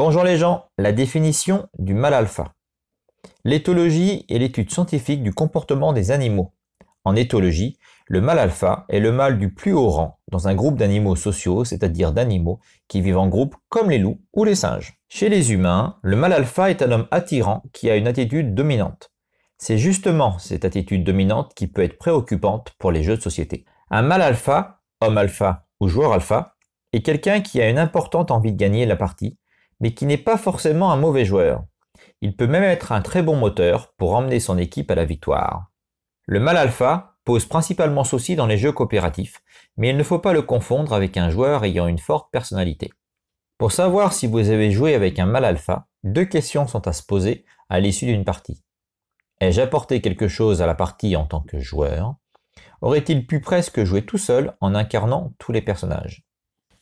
Bonjour les gens, la définition du mal alpha. L'éthologie est l'étude scientifique du comportement des animaux. En éthologie, le mal alpha est le mâle du plus haut rang dans un groupe d'animaux sociaux, c'est-à-dire d'animaux qui vivent en groupe comme les loups ou les singes. Chez les humains, le mal alpha est un homme attirant qui a une attitude dominante. C'est justement cette attitude dominante qui peut être préoccupante pour les jeux de société. Un mal alpha, homme alpha ou joueur alpha, est quelqu'un qui a une importante envie de gagner la partie, mais qui n'est pas forcément un mauvais joueur. Il peut même être un très bon moteur pour emmener son équipe à la victoire. Le mal alpha pose principalement souci dans les jeux coopératifs, mais il ne faut pas le confondre avec un joueur ayant une forte personnalité. Pour savoir si vous avez joué avec un mal alpha, deux questions sont à se poser à l'issue d'une partie. Ai-je apporté quelque chose à la partie en tant que joueur Aurait-il pu presque jouer tout seul en incarnant tous les personnages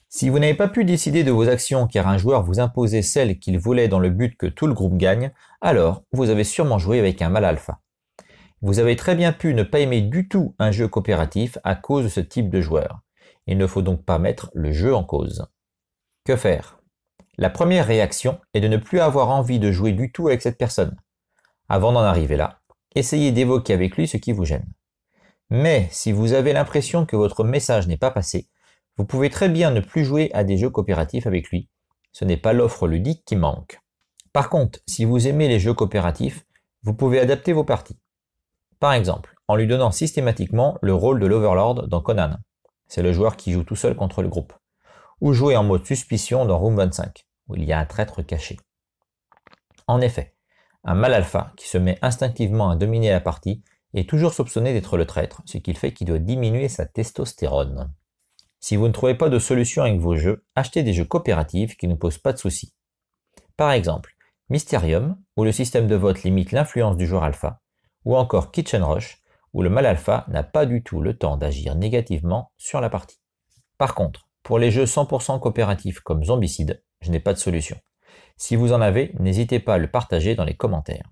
si vous n'avez pas pu décider de vos actions car un joueur vous imposait celles qu'il voulait dans le but que tout le groupe gagne, alors vous avez sûrement joué avec un mal alpha. Vous avez très bien pu ne pas aimer du tout un jeu coopératif à cause de ce type de joueur. Il ne faut donc pas mettre le jeu en cause. Que faire La première réaction est de ne plus avoir envie de jouer du tout avec cette personne. Avant d'en arriver là, essayez d'évoquer avec lui ce qui vous gêne. Mais si vous avez l'impression que votre message n'est pas passé, vous pouvez très bien ne plus jouer à des jeux coopératifs avec lui. Ce n'est pas l'offre ludique qui manque. Par contre, si vous aimez les jeux coopératifs, vous pouvez adapter vos parties. Par exemple, en lui donnant systématiquement le rôle de l'Overlord dans Conan. C'est le joueur qui joue tout seul contre le groupe. Ou jouer en mode suspicion dans Room 25, où il y a un traître caché. En effet, un mal alpha qui se met instinctivement à dominer la partie est toujours soupçonné d'être le traître, ce qui fait qu'il doit diminuer sa testostérone. Si vous ne trouvez pas de solution avec vos jeux, achetez des jeux coopératifs qui ne posent pas de soucis. Par exemple, Mysterium, où le système de vote limite l'influence du joueur alpha, ou encore Kitchen Rush, où le mal alpha n'a pas du tout le temps d'agir négativement sur la partie. Par contre, pour les jeux 100% coopératifs comme Zombicide, je n'ai pas de solution. Si vous en avez, n'hésitez pas à le partager dans les commentaires.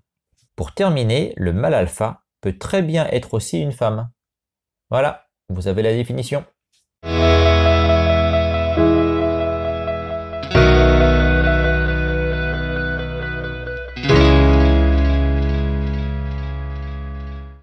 Pour terminer, le mal alpha peut très bien être aussi une femme. Voilà, vous avez la définition.